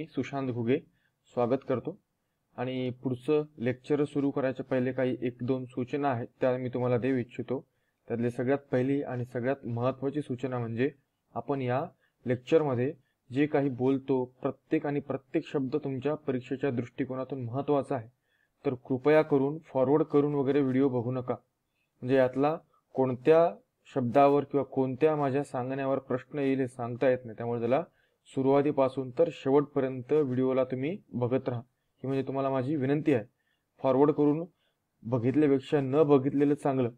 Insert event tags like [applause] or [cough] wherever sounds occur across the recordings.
मी सुशांत घुगे स्वागत करतो आणि पुढचं लेक्चर सुरू करायच्या पहिले काही एक दोन सूचना आहेत त्या मी तुम्हाला देऊ इच्छितो त्यातली सगळ्यात पहिली आणि सगळ्यात महत्त्वाची सूचना म्हणजे आपण या लेक्चरमध्ये जे काही बोलतो प्रत्येक आणि प्रत्येक शब्द तुमच्या परीक्षेच्या दृष्टिकोनातून महत्त्वाचा आहे तर कृपया करून फॉरवर्ड करून वगैरे व्हिडिओ बघू नका म्हणजे यातला कोणत्या शब्दावर किंवा कोणत्या माझ्या सांगण्यावर प्रश्न येईल हे सांगता येत नाही त्यामुळे त्याला सुरुवातीपासून तर शेवटपर्यंत व्हिडिओला तुम्ही बघत राहा ही म्हणजे तुम्हाला माझी विनंती आहे फॉरवर्ड करून बघितल्यापेक्षा न बघितलेलं चांगलं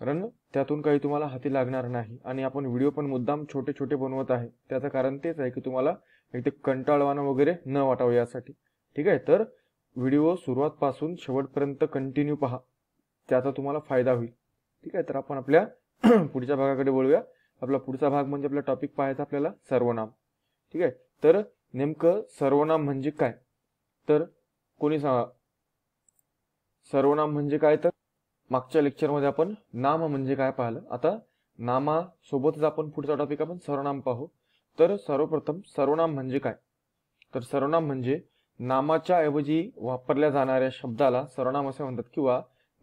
कारण त्यातून काही तुम्हाला हाती लागणार नाही आणि आपण व्हिडिओ पण मुद्दाम छोटे छोटे बनवत आहे त्याचं कारण तेच आहे की तुम्हाला एक ते कंटाळवाना वगैरे न वाटावं यासाठी ठीक आहे तर व्हिडिओ सुरुवातपासून शेवटपर्यंत कंटिन्यू पहा त्याचा तुम्हाला फायदा होईल ठीक आहे तर आपण आपल्या [clears throat] पुढच्या भागाकडे वळूया आपला पुढचा भाग म्हणजे आपला टॉपिक पाहायचा आपल्याला सर्वनाम ठीक आहे तर नेमकं सर्वनाम म्हणजे काय तर कोणी सांगा सर्वनाम म्हणजे काय तर मागच्या लेक्चरमध्ये आपण नाम म्हणजे काय पाहिलं आता नामासोबतच आपण पुढचा टॉपिक आपण सर्वनाम पाहू तर सर्वप्रथम सर्वनाम म्हणजे काय तर सर्वनाम म्हणजे नामाच्या ऐवजी वापरल्या जाणाऱ्या शब्दाला सर्वनाम असे म्हणतात किंवा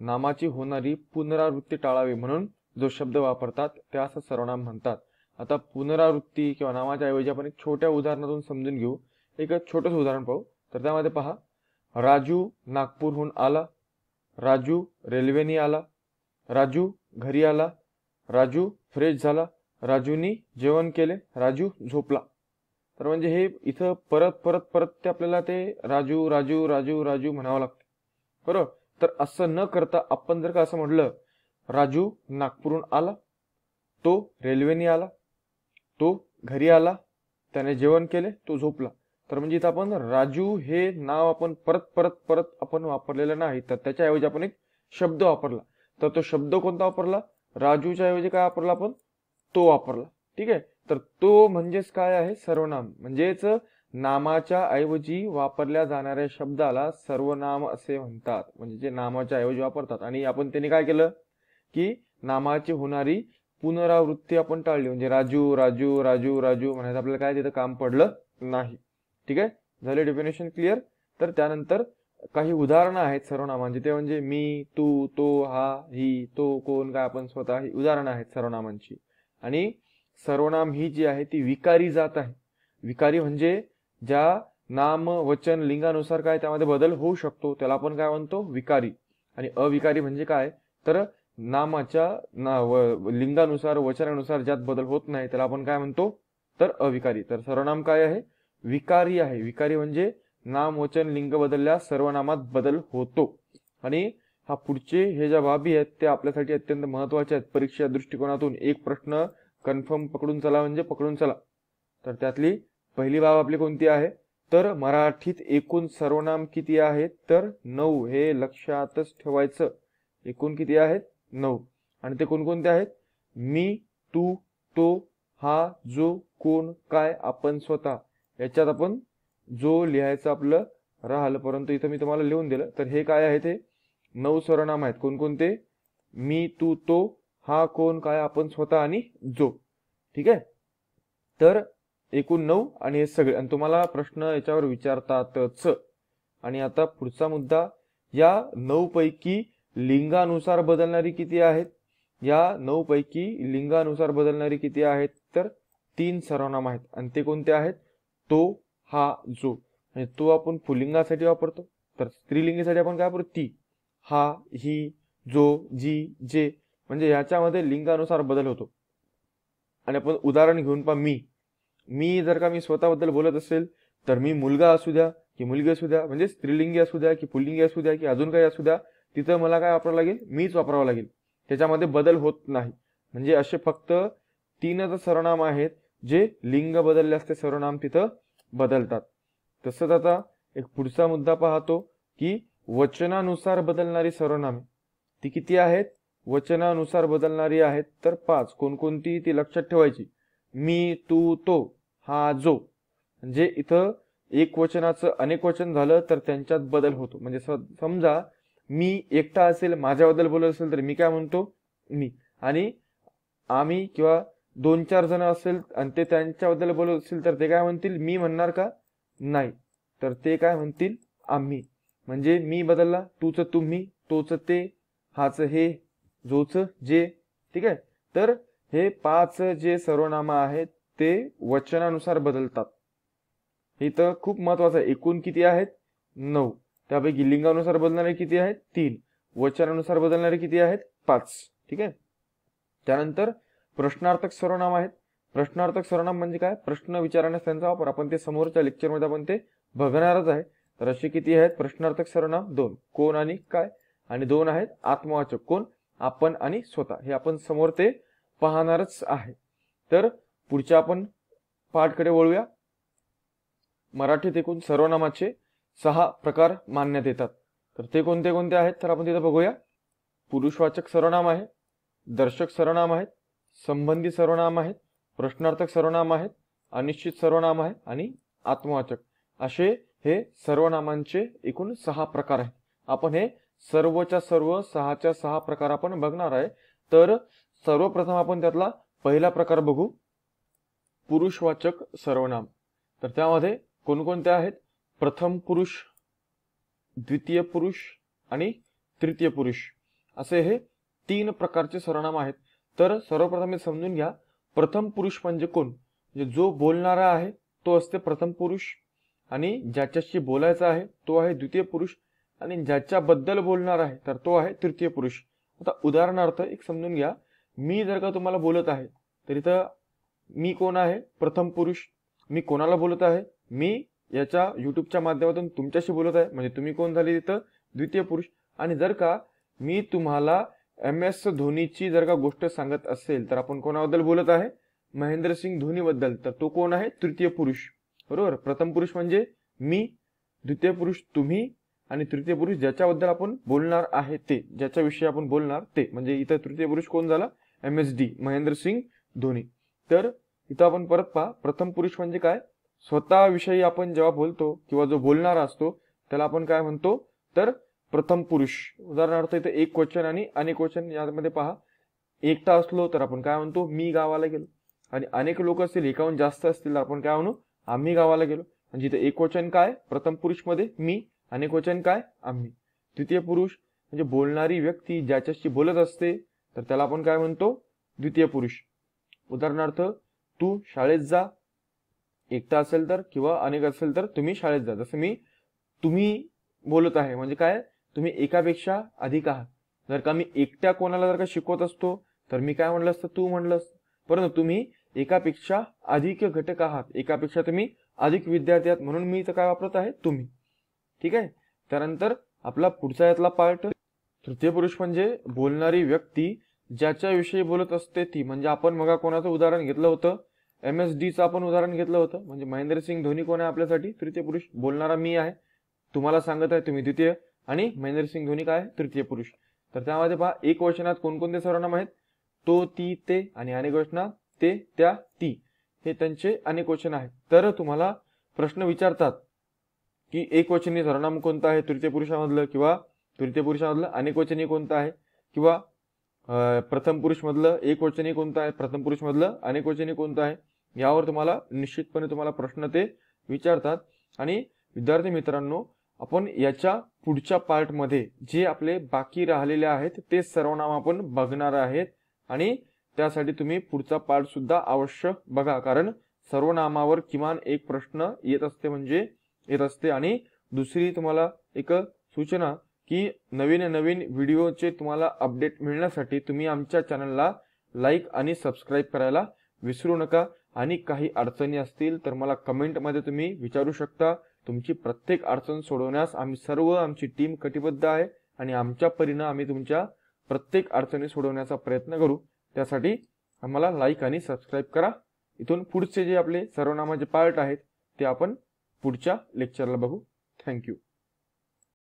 नामाची होणारी पुनरावृत्ती टाळावी म्हणून जो शब्द वापरतात त्यास सर्वनाम म्हणतात आता पुनरावृत्ती किंवा नावाच्या ऐवजी आपण एक छोट्या उदाहरणातून समजून घेऊ एक छोटस उदाहरण पाहू तर त्यामध्ये पहा राजू नागपूरहून आला राजू रेल्वेनी आला राजू घरी आला राजू फ्रेश झाला राजूनी जेवण केले राजू झोपला तर म्हणजे हे इथं परत परत परत ते आपल्याला ते राजू राजू राजू राजू म्हणावं लागतं बरोबर तर असं न करता आपण जर का असं म्हटलं राजू नागपूरहून आला तो रेल्वेनी आला तो घरी आला त्याने जेवण केले तो झोपला तर म्हणजे इथं आपण राजू हे नाव आपण परत परत परत आपण वापरलेलं नाही तर त्याच्याऐवजी आपण एक शब्द वापरला तर तो शब्द कोणता वापरला राजूच्या ऐवजी काय वापरला आपण तो वापरला ठीक आहे तर तो म्हणजेच काय आहे सर्वनाम म्हणजेच नामाच्या ऐवजी वापरल्या जाणाऱ्या शब्दाला सर्वनाम असे म्हणतात म्हणजे जे नामाच्या ऐवजी वापरतात आणि आपण त्यांनी काय केलं की नामाची होणारी पुनरावृत्ती आपण टाळली म्हणजे राजू राजू राजू राजू म्हणायचं आपल्याला काय तिथं काम पडलं नाही ठीक आहे झाले डेफिनेशन क्लिअर तर त्यानंतर काही उदाहरणं आहेत सर्वनामांची ते म्हणजे मी तू तो हा ही तो कोण काय आपण स्वतः ही उदाहरणं आहेत सर्वनामांची आणि सर्वनाम ही जी आहे ती विकारी जात आहे विकारी म्हणजे ज्या नाम वचन लिंगानुसार काय त्यामध्ये बदल होऊ शकतो त्याला आपण काय म्हणतो विकारी आणि अविकारी म्हणजे काय तर नामाच्या ना व लिंगानुसार वचनानुसार ज्यात बदल होत नाही त्याला आपण काय म्हणतो तर अविकारी तर सर्वनाम काय आहे विकारी आहे विकारी म्हणजे नाम वचन लिंग बदलल्या सर्वनामात बदल होतो आणि हा पुढचे हे ज्या बाबी आहेत त्या आपल्यासाठी अत्यंत महत्वाच्या आहेत परीक्षा दृष्टिकोनातून एक प्रश्न कन्फर्म पकडून चला म्हणजे पकडून चला तर त्यातली पहिली बाब आपली कोणती आहे तर मराठीत एकूण सर्वनाम किती आहेत तर नऊ हे लक्षातच ठेवायचं एकूण किती आहेत नऊ आणि ते कोणकोणते आहेत मी तू तो हा जो कोण काय आपण स्वतः याच्यात आपण जो लिहायचं आपलं राहिलं परंतु इथं मी तुम्हाला लिहून दिलं तर हे काय आहे ते नऊ सर्वनाम आहेत कोणकोणते मी तू तो हा कोण काय आपण स्वतः आणि जो ठीक आहे तर एकूण नऊ आणि हे सगळे आणि तुम्हाला प्रश्न याच्यावर विचारतातच आणि आता पुढचा मुद्दा या नऊ पैकी लिंगानुसार बदलणारी किती आहेत या नऊ पैकी लिंगानुसार बदलणारी किती आहेत तर तीन सर्वनाम आहेत आणि ते कोणते आहेत तो हा जो म्हणजे तो आपण पुलिंगासाठी वापरतो तर स्त्रीलिंगीसाठी आपण काय वापरतो ती हा ही जो जी जे म्हणजे ह्याच्यामध्ये लिंगानुसार बदल होतो आणि आपण उदाहरण घेऊन पहा मी मी जर का मी स्वतःबद्दल बोलत असेल तर मी मुलगा असू द्या की मुलगी असू द्या म्हणजे स्त्रीलिंगी असू द्या की पुल्लिंगी असू द्या की अजून काही असू द्या तिथं मला काय वापरावं लागेल मीच वापरावं लागेल त्याच्यामध्ये बदल होत नाही म्हणजे असे फक्त तीनच सर्वनाम आहेत जे लिंग बदलले असते सर्वनाम तिथं बदलतात तसंच आता एक पुढचा मुद्दा पाहतो की वचनानुसार बदलणारी सर्वनामे ती किती आहेत वचनानुसार बदलणारी आहेत तर पाच कोणकोणती ती लक्षात ठेवायची मी तू तो हा जो म्हणजे इथं एक वचनाचं अनेक वचन झालं तर त्यांच्यात बदल होतो म्हणजे समजा मी एकटा असेल माझ्याबद्दल बोलत असेल तर मी काय म्हणतो मी आणि आम्ही किंवा दोन चार जण असेल आणि ते त्यांच्याबद्दल बोलत असेल तर ते काय म्हणतील मी म्हणणार का नाही तर ते काय म्हणतील आम्ही म्हणजे मी बदलला तूच तुम्ही तोच ते हाच हे जोच जे ठीक आहे तर हे पाच जे सर्वनामं आहेत ते वचनानुसार बदलतात हे तर खूप महत्वाचं आहे एकूण किती आहेत नऊ त्यापैकी लिंगानुसार बदलणारे किती आहेत तीन वचनानुसार बदलणारे किती आहेत पाच ठीक आहे त्यानंतर प्रश्नार्थक सर्वनाम आहेत प्रश्नार्थक सर्वनाम म्हणजे काय प्रश्न विचारण्यास त्यांचा वापर आपण ते समोरच्या लेक्चरमध्ये आपण ते बघणारच आहे तर असे किती आहेत प्रश्नार्थक सर्वनाम दोन कोण आणि काय आणि दोन आहेत आत्मवाचक कोण आपण आणि स्वतः हे आपण समोर ते पाहणारच आहे तर पुढच्या आपण पाठकडे वळूया मराठीत एकूण सर्वनामाचे सहा प्रकार मानण्यात येतात तर ते कोणते कोणते आहेत तर आपण तिथं बघूया पुरुषवाचक सर्वनाम आहे दर्शक सर्वनाम आहेत संबंधी सर्वनाम आहेत प्रश्नार्थक सर्वनाम आहेत अनिश्चित सर्वनाम आहे आणि आत्मवाचक असे हे सर्वनामांचे एकूण सहा प्रकार आहेत आपण हे सर्वच्या सर्व सहाच्या सहा प्रकार आपण बघणार आहे तर सर्वप्रथम आपण त्यातला पहिला प्रकार बघू पुरुषवाचक सर्वनाम तर त्यामध्ये कोणकोणते आहेत प्रथम पुरुष द्वितीय पुरुष आणि तृतीय पुरुष असे हे तीन प्रकारचे सर्वनाम आहेत तर सर्वप्रथम समजून घ्या प्रथम पुरुष म्हणजे कोण म्हणजे जो बोलणारा आहे तो असते प्रथम पुरुष आणि ज्याच्याशी बोलायचा आहे तो आहे द्वितीय पुरुष आणि ज्याच्याबद्दल बोलणार आहे तर तो आहे तृतीय पुरुष आता उदाहरणार्थ एक समजून घ्या मी जर का तुम्हाला बोलत आहे तर इथं मी कोण आहे प्रथम पुरुष मी कोणाला बोलत आहे मी याच्या यूट्यूबच्या माध्यमातून तुमच्याशी बोलत आहे म्हणजे तुम्ही कोण झाले तिथं द्वितीय पुरुष आणि जर का मी तुम्हाला एम एस धोनीची जर का गोष्ट सांगत असेल तर आपण कोणाबद्दल बोलत आहे महेंद्रसिंग धोनीबद्दल तर तो कोण आहे तृतीय पुरुष बरोबर प्रथम पुरुष म्हणजे मी द्वितीय पुरुष तुम्ही आणि तृतीय पुरुष ज्याच्याबद्दल आपण बोलणार आहे ते ज्याच्याविषयी आपण बोलणार ते म्हणजे इथं तृतीय पुरुष कोण झाला M S D Mahendra Singh Dhoni तर इथं आपण परत पहा प्रथम पुरुष म्हणजे काय विषयी आपण जेव्हा बोलतो किंवा जो बोलणारा असतो त्याला आपण काय म्हणतो तर प्रथम पुरुष उदाहरणार्थ इथे एक क्वचन आणि अनेक वचन यामध्ये पहा एकटा असलो तर आपण काय म्हणतो मी गावाला गेलो आणि अनेक लोक असतील एकाहून जास्त असतील तर आपण काय म्हणू आम्ही गावाला गेलो म्हणजे इथे एक वचन काय प्रथम पुरुष मध्ये मी अनेक वचन काय आम्ही द्वितीय पुरुष म्हणजे बोलणारी व्यक्ती ज्याच्याशी बोलत असते तर त्याला आपण काय म्हणतो द्वितीय पुरुष उदाहरणार्थ तू शाळेत जा एकटा असेल तर किंवा अनेक असेल तर तुम्ही शाळेत जा जसं मी तुम्ही बोलत आहे म्हणजे काय तुम्ही एकापेक्षा अधिक आहात जर का मी एकट्या कोणाला जर का शिकवत असतो तर मी काय म्हणलं असतं तू म्हणलंस परंतु तुम्ही एकापेक्षा अधिक घटक आहात एकापेक्षा तुम्ही अधिक विद्यार्थी आहात म्हणून मी इथं काय वापरत आहे तुम्ही ठीक आहे त्यानंतर आपला पुढचा यातला पार्ट तृतीय पुरुष म्हणजे बोलणारी व्यक्ती ज्याच्याविषयी बोलत असते ती म्हणजे आपण मग कोणाचं उदाहरण घेतलं होतं एम एस डीचं आपण उदाहरण घेतलं होतं म्हणजे महेंद्रसिंग धोनी कोण आहे आपल्यासाठी तृतीय पुरुष बोलणारा मी आहे तुम्हाला सांगत आहे तुम्ही द्वितीय आणि महेंद्रसिंग धोनी काय तृतीय पुरुष तर त्यामध्ये पहा एक वचनात कोणकोणते सर्वनाम आहेत तो ती ते आणि अनेक वचनात ते त्या ती हे त्यांचे अनेक वचन आहेत तर तुम्हाला प्रश्न विचारतात की एक वचनी सर्वनाम कोणतं आहे तृतीय पुरुषामधलं किंवा तृतीय पुरुषामधलं अनेक वचनी कोणतं आहे किंवा प्रथम पुरुष मधलं एक वचनी कोणतं आहे प्रथम पुरुष मधलं अनेक वचनी कोणतं आहे यावर तुम्हाला निश्चितपणे तुम्हाला प्रश्न ते विचारतात आणि विद्यार्थी मित्रांनो आपण याच्या पुढच्या पार्टमध्ये जे आपले बाकी राहिलेले आहेत ते सर्वनाम आपण बघणार आहेत आणि त्यासाठी तुम्ही पुढचा पार्ट सुद्धा अवश्य बघा कारण सर्वनामावर किमान एक प्रश्न येत असते म्हणजे येत असते आणि दुसरी तुम्हाला एक सूचना की नवीन नवीन व्हिडिओचे तुम्हाला अपडेट मिळण्यासाठी तुम्ही आमच्या चॅनलला लाईक आणि सबस्क्राईब करायला विसरू नका आणि काही अडचणी असतील तर मला कमेंटमध्ये तुम्ही विचारू शकता तुमची प्रत्येक अडचण सोडवण्यास आम्ही सर्व आमची टीम कटिबद्ध आहे आणि आमच्या परीनं आम्ही तुमच्या प्रत्येक अडचणी सोडवण्याचा प्रयत्न करू त्यासाठी आम्हाला लाईक आणि सबस्क्राईब करा इथून पुढचे जे आपले सर्वनामाचे पार्ट आहेत ते आपण पुढच्या लेक्चरला बघू थँक्यू